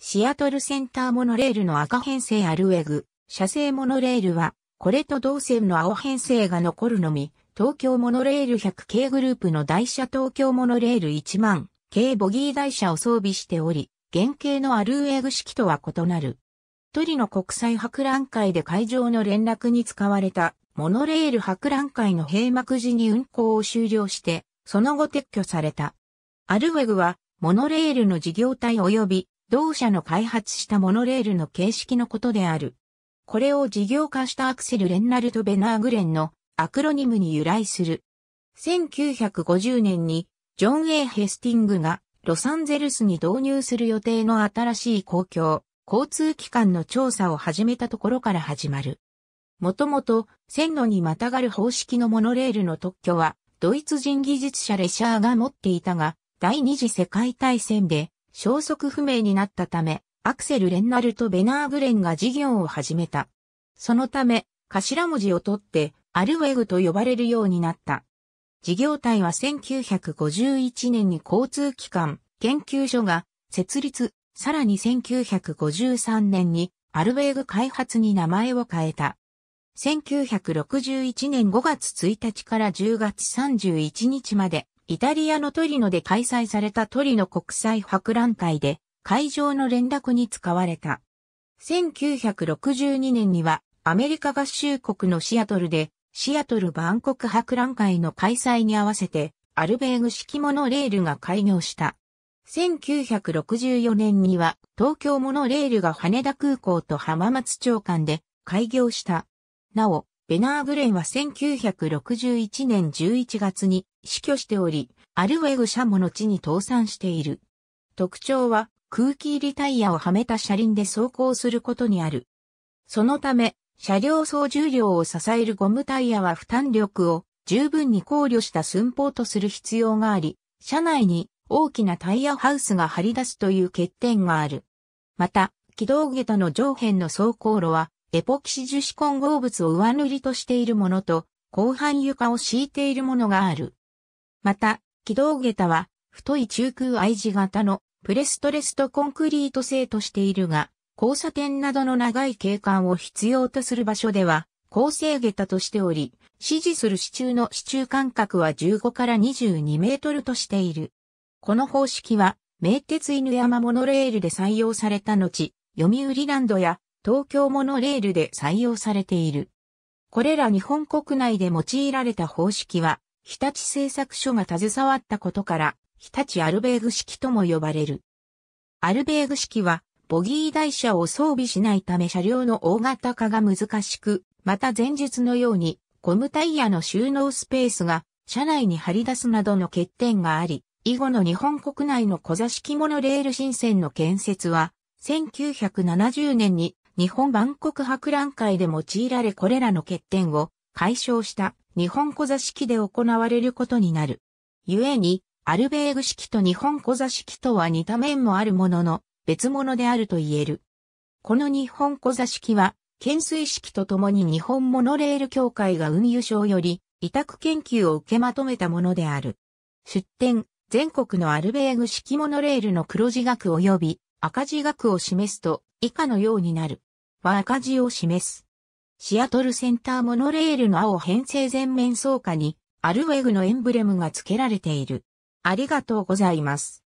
シアトルセンターモノレールの赤編成アルウェグ、車製モノレールは、これと同線の青編成が残るのみ、東京モノレール100系グループの台車東京モノレール1万系ボギー台車を装備しており、原型のアルウェグ式とは異なる。トリの国際博覧会で会場の連絡に使われたモノレール博覧会の閉幕時に運行を終了して、その後撤去された。アルウェグは、モノレールの事業体及び同社の開発したモノレールの形式のことである。これを事業化したアクセル・レンナルト・ベナーグレンのアクロニムに由来する。1950年にジョン・エ A・ ヘスティングがロサンゼルスに導入する予定の新しい公共、交通機関の調査を始めたところから始まる。もともと線路にまたがる方式のモノレールの特許はドイツ人技術者レシャーが持っていたが、第二次世界大戦で消息不明になったため、アクセル・レンナルとベナーグレンが事業を始めた。そのため、頭文字を取って、アルウェグと呼ばれるようになった。事業体は1951年に交通機関、研究所が設立、さらに1953年にアルウェグ開発に名前を変えた。1961年5月1日から10月31日までイタリアのトリノで開催されたトリノ国際博覧会で会場の連絡に使われた。1962年にはアメリカ合衆国のシアトルでシアトル万国博覧会の開催に合わせてアルベーグ式モノレールが開業した。1964年には東京モノレールが羽田空港と浜松町間で開業した。なお、ベナーグレンは1961年11月に死去しており、アルウェグ社も後に倒産している。特徴は空気入りタイヤをはめた車輪で走行することにある。そのため、車両総重量を支えるゴムタイヤは負担力を十分に考慮した寸法とする必要があり、車内に大きなタイヤハウスが張り出すという欠点がある。また、軌道下駄の上辺の走行路はエポキシ樹脂混合物を上塗りとしているものと、広範床を敷いているものがある。また、軌道下駄は、太い中空 I 字型のプレストレストコンクリート製としているが、交差点などの長い景観を必要とする場所では、構成下駄としており、支持する支柱の支柱間隔は15から22メートルとしている。この方式は、名鉄犬山モノレールで採用された後、読売ランドや東京モノレールで採用されている。これら日本国内で用いられた方式は、日立製作所が携わったことから、日立アルベーグ式とも呼ばれる。アルベーグ式は、ボギー台車を装備しないため車両の大型化が難しく、また前述のように、ゴムタイヤの収納スペースが車内に張り出すなどの欠点があり、以後の日本国内の小座式モノレール新線の建設は、1970年に日本万国博覧会で用いられこれらの欠点を解消した日本小座式で行われることになる。故に、アルベーグ式と日本小座式とは似た面もあるものの、別物であると言える。この日本小座式は、懸垂式とともに日本モノレール協会が運輸省より委託研究を受けまとめたものである。出展、全国のアルベーグ式モノレールの黒字額及び赤字額を示すと以下のようになる。は赤字を示す。シアトルセンターモノレールの青編成全面草下に、アルウェグのエンブレムが付けられている。ありがとうございます。